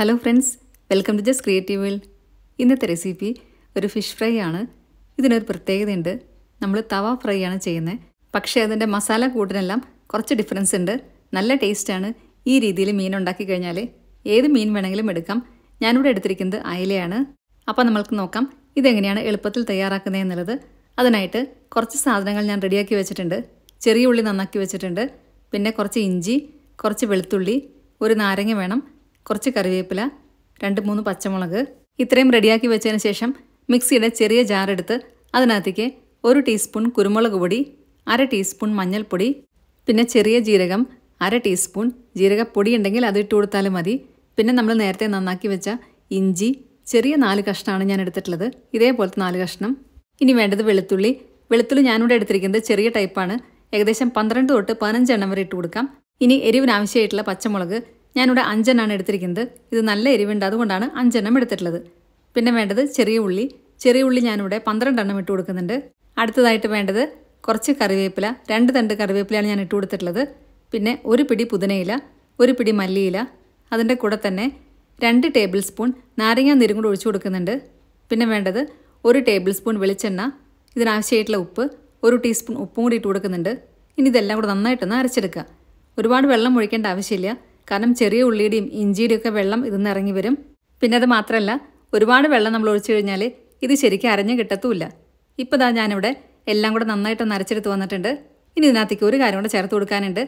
hello friends welcome to Jas creative world ഇന്നത്തെ recipe ഒരു fish fry ആണ് ഇതിനൊരു പ്രത്യേകതയുണ്ട് നമ്മൾ തവ ഫ്രൈ ആണ് ചെയ്യുന്നത് പക്ഷേ അതിൻ്റെ മസാല കൂട്ടിനെല്ലാം കുറച്ച് ഡിഫറൻസ് ഉണ്ട് നല്ല ടേസ്റ്റാണ് ഈ രീതിയിൽ മീൻ ഉണ്ടാക്കി കഴിഞ്ഞാൽ ഏത് മീൻ വേണമെങ്കിലും എടുക്കാം ഞാനിവിടെ എടുത്തിരിക്കുന്നത് അയലയാണ് അപ്പോൾ നമ്മൾക്ക് നോക്കാം ഇതെങ്ങനെയാണ് എളുപ്പത്തിൽ തയ്യാറാക്കുന്നത് എന്നുള്ളത് അതിനായിട്ട് കുറച്ച് സാധനങ്ങൾ ഞാൻ റെഡിയാക്കി വെച്ചിട്ടുണ്ട് ചെറിയ ഉള്ളി നന്നാക്കി വെച്ചിട്ടുണ്ട് പിന്നെ കുറച്ച് ഇഞ്ചി കുറച്ച് വെളുത്തുള്ളി ഒരു നാരങ്ങ വേണം കുറച്ച് കറിവേപ്പില രണ്ട് മൂന്ന് പച്ചമുളക് ഇത്രയും റെഡിയാക്കി വെച്ചതിന് ശേഷം മിക്സിയുടെ ചെറിയ ജാറെടുത്ത് അതിനകത്തേക്ക് ഒരു ടീസ്പൂൺ കുരുമുളക് പൊടി അര ടീസ്പൂൺ മഞ്ഞൾപ്പൊടി പിന്നെ ചെറിയ ജീരകം അര ടീസ്പൂൺ ജീരകപ്പൊടി ഉണ്ടെങ്കിൽ അത് ഇട്ട് കൊടുത്താലും മതി പിന്നെ നമ്മൾ നേരത്തെ നന്നാക്കി വെച്ച ഇഞ്ചി ചെറിയ നാല് കഷ്ണമാണ് ഞാൻ എടുത്തിട്ടുള്ളത് ഇതേപോലത്തെ നാല് കഷ്ണം ഇനി വേണ്ടത് വെളുത്തുള്ളി വെളുത്തുള്ളി ഞാനിവിടെ എടുത്തിരിക്കുന്നത് ചെറിയ ടൈപ്പാണ് ഏകദേശം പന്ത്രണ്ട് തൊട്ട് പതിനഞ്ചെണ്ണം വരെ ഇട്ട് കൊടുക്കാം ഇനി എരിവിനാവശ്യമായിട്ടുള്ള പച്ചമുളക് ഞാനിവിടെ അഞ്ചെണ്ണാണ് എടുത്തിരിക്കുന്നത് ഇത് നല്ല എരിവുണ്ട് അതുകൊണ്ടാണ് അഞ്ചെണ്ണം എടുത്തിട്ടുള്ളത് പിന്നെ വേണ്ടത് ചെറിയ ഉള്ളി ചെറിയ ഉള്ളി ഞാനിവിടെ പന്ത്രണ്ടെണ്ണം ഇട്ട് കൊടുക്കുന്നുണ്ട് അടുത്തതായിട്ട് വേണ്ടത് കുറച്ച് കറിവേപ്പില രണ്ട് തണ്ട് കറിവേപ്പിലയാണ് ഞാൻ ഇട്ട് കൊടുത്തിട്ടുള്ളത് പിന്നെ ഒരു പിടി പുതിനയില ഒരു പിടി മല്ലിയില അതിൻ്റെ കൂടെ തന്നെ രണ്ട് ടേബിൾ സ്പൂൺ നാരങ്ങ നീരും കൂടി ഒഴിച്ചു കൊടുക്കുന്നുണ്ട് പിന്നെ വേണ്ടത് ഒരു ടേബിൾ സ്പൂൺ വെളിച്ചെണ്ണ ഇതിനാവശ്യമായിട്ടുള്ള ഉപ്പ് ഒരു ടീസ്പൂൺ ഉപ്പും കൂടി ഇട്ട് കൊടുക്കുന്നുണ്ട് ഇനി ഇതെല്ലാം കൂടെ നന്നായിട്ടൊന്ന് അരച്ചെടുക്കുക ഒരുപാട് വെള്ളം ഒഴിക്കേണ്ട ആവശ്യമില്ല കാരണം ചെറിയ ഉള്ളിയുടെയും ഇഞ്ചിയുടെയും ഒക്കെ വെള്ളം ഇതിന്ന് ഇറങ്ങി വരും പിന്നെ അത് മാത്രമല്ല ഒരുപാട് വെള്ളം നമ്മൾ ഒഴിച്ചു കഴിഞ്ഞാൽ ഇത് ശരിക്കും അരഞ്ഞു കിട്ടത്തുമില്ല ഇപ്പോൾ ഇതാ ഞാനിവിടെ എല്ലാം കൂടെ നന്നായിട്ട് നരച്ചെടുത്ത് വന്നിട്ടുണ്ട് ഇനി ഇതിനകത്തേക്ക് ഒരു കാര്യം കൂടെ ചേർത്ത് കൊടുക്കാനുണ്ട്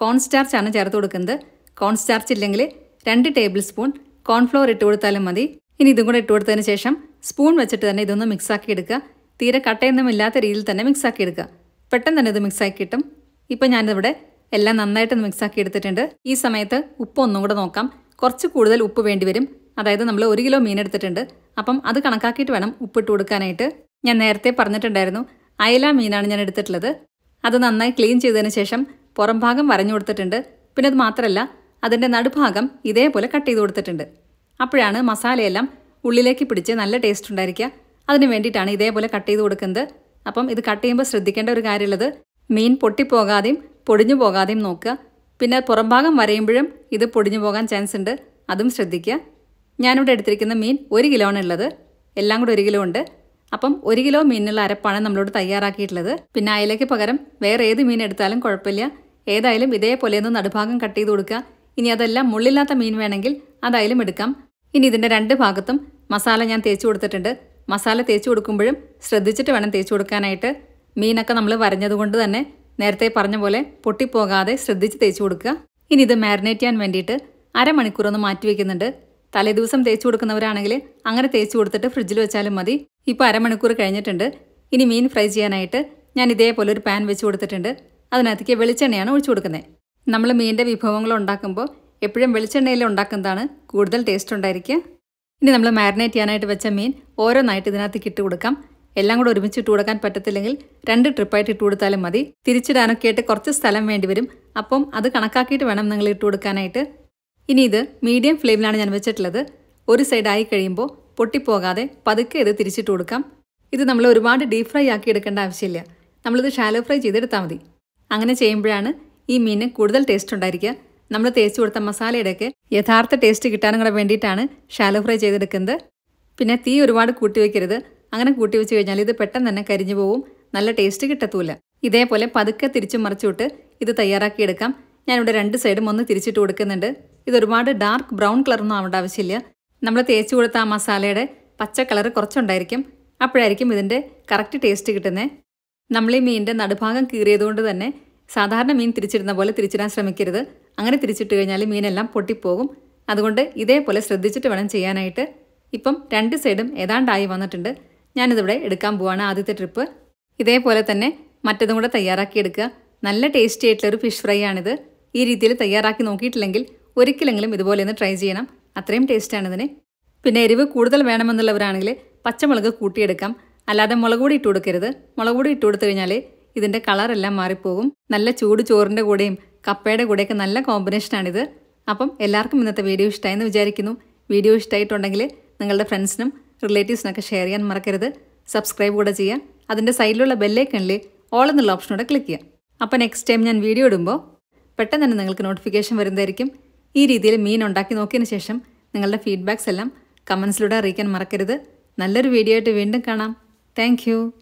കോൺ ആണ് ചേർത്ത് കൊടുക്കുന്നത് കോൺ സ്റ്റാർച്ച് ഇല്ലെങ്കിൽ രണ്ട് ടേബിൾ സ്പൂൺ കോൺഫ്ലോർ ഇട്ട് കൊടുത്താലും മതി ഇനി ഇതും കൂടെ ഇട്ട് കൊടുത്തതിന് ശേഷം സ്പൂൺ വെച്ചിട്ട് തന്നെ ഇതൊന്ന് ആക്കി എടുക്കുക തീരെ കട്ടയൊന്നും ഇല്ലാത്ത രീതിയിൽ തന്നെ മിക്സ് ആക്കി എടുക്കുക പെട്ടെന്ന് തന്നെ ഇത് മിക്സ് ആക്കി കിട്ടും ഇപ്പം ഞാനിവിടെ എല്ലാം നന്നായിട്ടൊന്ന് മിക്സാക്കി എടുത്തിട്ടുണ്ട് ഈ സമയത്ത് ഉപ്പ് ഒന്നും കൂടെ നോക്കാം കുറച്ച് കൂടുതൽ ഉപ്പ് വേണ്ടി വരും അതായത് നമ്മൾ ഒരു കിലോ മീൻ എടുത്തിട്ടുണ്ട് അപ്പം അത് കണക്കാക്കിയിട്ട് വേണം ഉപ്പിട്ട് കൊടുക്കാനായിട്ട് ഞാൻ നേരത്തെ പറഞ്ഞിട്ടുണ്ടായിരുന്നു അയല മീനാണ് ഞാൻ എടുത്തിട്ടുള്ളത് അത് നന്നായി ക്ലീൻ ചെയ്തതിന് ശേഷം പുറം ഭാഗം വരഞ്ഞു കൊടുത്തിട്ടുണ്ട് പിന്നെ അത് മാത്രമല്ല അതിൻ്റെ നടുഭാഗം ഇതേപോലെ കട്ട് ചെയ്ത് കൊടുത്തിട്ടുണ്ട് അപ്പോഴാണ് മസാലയെല്ലാം ഉള്ളിലേക്ക് പിടിച്ച് നല്ല ടേസ്റ്റ് ഉണ്ടായിരിക്കുക അതിന് വേണ്ടിയിട്ടാണ് ഇതേപോലെ കട്ട് ചെയ്ത് കൊടുക്കുന്നത് അപ്പം ഇത് കട്ട് ചെയ്യുമ്പോൾ ശ്രദ്ധിക്കേണ്ട ഒരു കാര്യമുള്ളത് മീൻ പൊട്ടിപ്പോകാതെയും പൊടിഞ്ഞു പോകാതെയും നോക്കുക പിന്നെ പുറംഭാഗം വരയുമ്പോഴും ഇത് പൊടിഞ്ഞു പോകാൻ ചാൻസ് ഉണ്ട് അതും ശ്രദ്ധിക്കുക ഞാനിവിടെ എടുത്തിരിക്കുന്ന മീൻ ഒരു കിലോ ഉള്ളത് എല്ലാം കൂടെ ഒരു കിലോ ഉണ്ട് അപ്പം ഒരു കിലോ മീനുള്ള അരപ്പാണ് നമ്മളോട് തയ്യാറാക്കിയിട്ടുള്ളത് പിന്നെ അയലയ്ക്ക് പകരം വേറെ ഏത് മീൻ എടുത്താലും കുഴപ്പമില്ല ഏതായാലും ഇതേപോലെ ഒന്ന് നടുഭാഗം കട്ട് ചെയ്ത് കൊടുക്കുക ഇനി അതെല്ലാം മുള്ളില്ലാത്ത മീൻ വേണമെങ്കിൽ അതായാലും എടുക്കാം ഇനി ഇതിൻ്റെ രണ്ട് ഭാഗത്തും മസാല ഞാൻ തേച്ച് കൊടുത്തിട്ടുണ്ട് മസാല തേച്ച് കൊടുക്കുമ്പോഴും ശ്രദ്ധിച്ചിട്ട് വേണം തേച്ച് കൊടുക്കാനായിട്ട് മീനൊക്കെ നമ്മൾ വരഞ്ഞതുകൊണ്ട് തന്നെ നേരത്തെ പറഞ്ഞ പോലെ പൊട്ടിപ്പോകാതെ ശ്രദ്ധിച്ച് തേച്ച് കൊടുക്കുക ഇനി ഇത് മാരിനേറ്റ് ചെയ്യാൻ വേണ്ടിയിട്ട് അരമണിക്കൂറൊന്ന് മാറ്റി തലേ തലേദിവസം തേച്ച് കൊടുക്കുന്നവരാണെങ്കിൽ അങ്ങനെ തേച്ച് കൊടുത്തിട്ട് ഫ്രിഡ്ജിൽ വെച്ചാലും മതി ഇപ്പോൾ അരമണിക്കൂർ കഴിഞ്ഞിട്ടുണ്ട് ഇനി മീൻ ഫ്രൈ ചെയ്യാനായിട്ട് ഞാൻ ഇതേപോലെ ഒരു പാൻ വെച്ച് കൊടുത്തിട്ടുണ്ട് അതിനകത്തേക്ക് വെളിച്ചെണ്ണയാണ് ഒഴിച്ചു കൊടുക്കുന്നത് നമ്മൾ മീനിൻ്റെ വിഭവങ്ങൾ ഉണ്ടാക്കുമ്പോൾ എപ്പോഴും വെളിച്ചെണ്ണയിൽ ഉണ്ടാക്കുന്നതാണ് കൂടുതൽ ടേസ്റ്റ് ഉണ്ടായിരിക്കുക ഇനി നമ്മൾ മാരിനേറ്റ് ചെയ്യാനായിട്ട് വെച്ച മീൻ ഓരോന്നായിട്ട് ഇതിനകത്തേക്ക് ഇട്ട് കൊടുക്കാം എല്ലാം കൂടെ ഒരുമിച്ച് ഇട്ട് കൊടുക്കാൻ പറ്റത്തില്ലെങ്കിൽ രണ്ട് ട്രിപ്പായിട്ട് ഇട്ട് കൊടുത്താലും മതി തിരിച്ചിടാനൊക്കെ ആയിട്ട് കുറച്ച് സ്ഥലം വേണ്ടി വരും അപ്പം അത് കണക്കാക്കിയിട്ട് വേണം നിങ്ങൾ ഇട്ട് കൊടുക്കാനായിട്ട് ഇനി ഇത് മീഡിയം ഫ്ലെയിമിലാണ് ഞാൻ വെച്ചിട്ടുള്ളത് ഒരു സൈഡായി കഴിയുമ്പോൾ പൊട്ടിപ്പോകാതെ പതുക്കെ ഇത് തിരിച്ചിട്ട് കൊടുക്കാം ഇത് നമ്മൾ ഒരുപാട് ഡീപ് ഫ്രൈ ആക്കി എടുക്കേണ്ട ആവശ്യമില്ല നമ്മളിത് ഷാലോ ഫ്രൈ ചെയ്തെടുത്താൽ മതി അങ്ങനെ ചെയ്യുമ്പോഴാണ് ഈ മീനിന് കൂടുതൽ ടേസ്റ്റ് ഉണ്ടായിരിക്കുക നമ്മൾ തേച്ച് കൊടുത്ത മസാലയുടെയൊക്കെ യഥാർത്ഥ ടേസ്റ്റ് കിട്ടാനും കൂടെ വേണ്ടിയിട്ടാണ് ഷാലോ ഫ്രൈ ചെയ്തെടുക്കുന്നത് പിന്നെ തീ ഒരുപാട് കൂട്ടി വയ്ക്കരുത് അങ്ങനെ കൂട്ടി വെച്ച് കഴിഞ്ഞാൽ ഇത് പെട്ടെന്ന് തന്നെ കരിഞ്ഞു പോവും നല്ല ടേസ്റ്റ് കിട്ടത്തൂല ഇതേപോലെ പതുക്കെ തിരിച്ചു മറിച്ചിട്ട് ഇത് തയ്യാറാക്കിയെടുക്കാം ഞാനിവിടെ രണ്ട് സൈഡും ഒന്ന് തിരിച്ചിട്ട് കൊടുക്കുന്നുണ്ട് ഇത് ഒരുപാട് ഡാർക്ക് ബ്രൗൺ കളറൊന്നും ആവേണ്ട ആവശ്യമില്ല നമ്മൾ തേച്ച് കൊടുത്ത ആ മസാലയുടെ പച്ച കളർ കുറച്ചുണ്ടായിരിക്കും അപ്പോഴായിരിക്കും ഇതിൻ്റെ കറക്റ്റ് ടേസ്റ്റ് കിട്ടുന്നത് നമ്മൾ ഈ മീനിൻ്റെ നടുഭാഗം കീറിയതുകൊണ്ട് തന്നെ സാധാരണ മീൻ തിരിച്ചിടുന്ന പോലെ തിരിച്ചിടാൻ ശ്രമിക്കരുത് അങ്ങനെ തിരിച്ചിട്ട് കഴിഞ്ഞാൽ മീനെല്ലാം പൊട്ടിപ്പോകും അതുകൊണ്ട് ഇതേപോലെ ശ്രദ്ധിച്ചിട്ട് വേണം ചെയ്യാനായിട്ട് ഇപ്പം രണ്ട് സൈഡും ഏതാണ്ടായി വന്നിട്ടുണ്ട് ഞാനിതിവിടെ എടുക്കാൻ പോവാണ് ആദ്യത്തെ ട്രിപ്പ് ഇതേപോലെ തന്നെ മറ്റതും കൂടെ തയ്യാറാക്കി എടുക്കുക നല്ല ടേസ്റ്റി ഒരു ഫിഷ് ഫ്രൈ ആണിത് ഈ രീതിയിൽ തയ്യാറാക്കി നോക്കിയിട്ടില്ലെങ്കിൽ ഒരിക്കലെങ്കിലും ഇതുപോലെ ഒന്ന് ട്രൈ ചെയ്യണം അത്രയും ടേസ്റ്റാണിതിന് പിന്നെ എരിവ് കൂടുതൽ വേണമെന്നുള്ളവരാണെങ്കിൽ പച്ചമുളക് കൂട്ടിയെടുക്കാം അല്ലാതെ മുളക് കൂടി ഇട്ട് കൊടുക്കരുത് മുളക് കൂടി ഇട്ട് കൊടുത്തു കഴിഞ്ഞാൽ ഇതിൻ്റെ കളറെല്ലാം മാറിപ്പോകും നല്ല ചൂട് ചോറിൻ്റെ കൂടെയും കപ്പയുടെ കൂടെയൊക്കെ നല്ല കോമ്പിനേഷനാണിത് അപ്പം എല്ലാവർക്കും ഇന്നത്തെ വീഡിയോ ഇഷ്ടമായെന്ന് വിചാരിക്കുന്നു വീഡിയോ ഇഷ്ടമായിട്ടുണ്ടെങ്കിൽ നിങ്ങളുടെ ഫ്രണ്ട്സിനും റിലേറ്റീവ്സിനൊക്കെ ഷെയർ ചെയ്യാൻ മറക്കരുത് സബ്സ്ക്രൈബ് കൂടെ ചെയ്യുക അതിൻ്റെ സൈഡിലുള്ള ബെല്ലേക്കണിൽ ഓൾ എന്നുള്ള ഓപ്ഷനോടെ ക്ലിക്ക് ചെയ്യുക അപ്പോൾ നെക്സ്റ്റ് ടൈം ഞാൻ വീഡിയോ ഇടുമ്പോൾ പെട്ടെന്ന് തന്നെ നിങ്ങൾക്ക് നോട്ടിഫിക്കേഷൻ വരുന്നതായിരിക്കും ഈ രീതിയിൽ മീൻ ഉണ്ടാക്കി നോക്കിയതിന് ശേഷം നിങ്ങളുടെ ഫീഡ്ബാക്ക്സ് എല്ലാം കമൻസിലൂടെ അറിയിക്കാൻ മറക്കരുത് നല്ലൊരു വീഡിയോ ആയിട്ട് വീണ്ടും കാണാം താങ്ക്